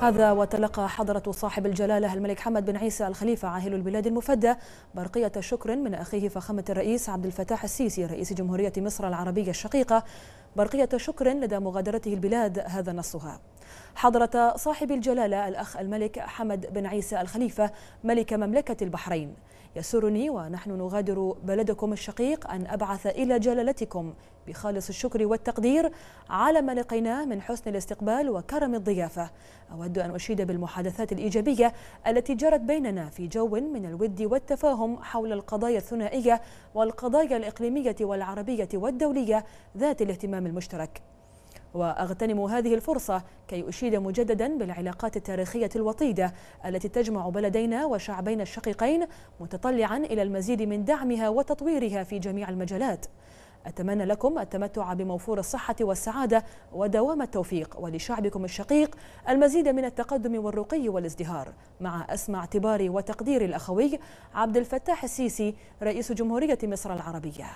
هذا وتلقى حضرة صاحب الجلالة الملك حمد بن عيسى الخليفة عاهل البلاد المفدى برقية شكر من أخيه فخامة الرئيس عبد الفتاح السيسي رئيس جمهورية مصر العربية الشقيقة برقية شكر لدى مغادرته البلاد هذا نصها حضرة صاحب الجلالة الأخ الملك حمد بن عيسى الخليفة ملك مملكة البحرين يسرني ونحن نغادر بلدكم الشقيق أن أبعث إلى جلالتكم بخالص الشكر والتقدير على ما لقيناه من حسن الاستقبال وكرم الضيافة أود أن أشيد بالمحادثات الإيجابية التي جرت بيننا في جو من الود والتفاهم حول القضايا الثنائية والقضايا الإقليمية والعربية والدولية ذات الاهتمام المشترك وأغتنم هذه الفرصة كي أشيد مجددا بالعلاقات التاريخية الوطيدة التي تجمع بلدينا وشعبين الشقيقين متطلعا إلى المزيد من دعمها وتطويرها في جميع المجالات أتمنى لكم التمتع بموفور الصحة والسعادة ودوام التوفيق ولشعبكم الشقيق المزيد من التقدم والرقي والازدهار مع أسمع اعتباري وتقديري الأخوي عبد الفتاح السيسي رئيس جمهورية مصر العربية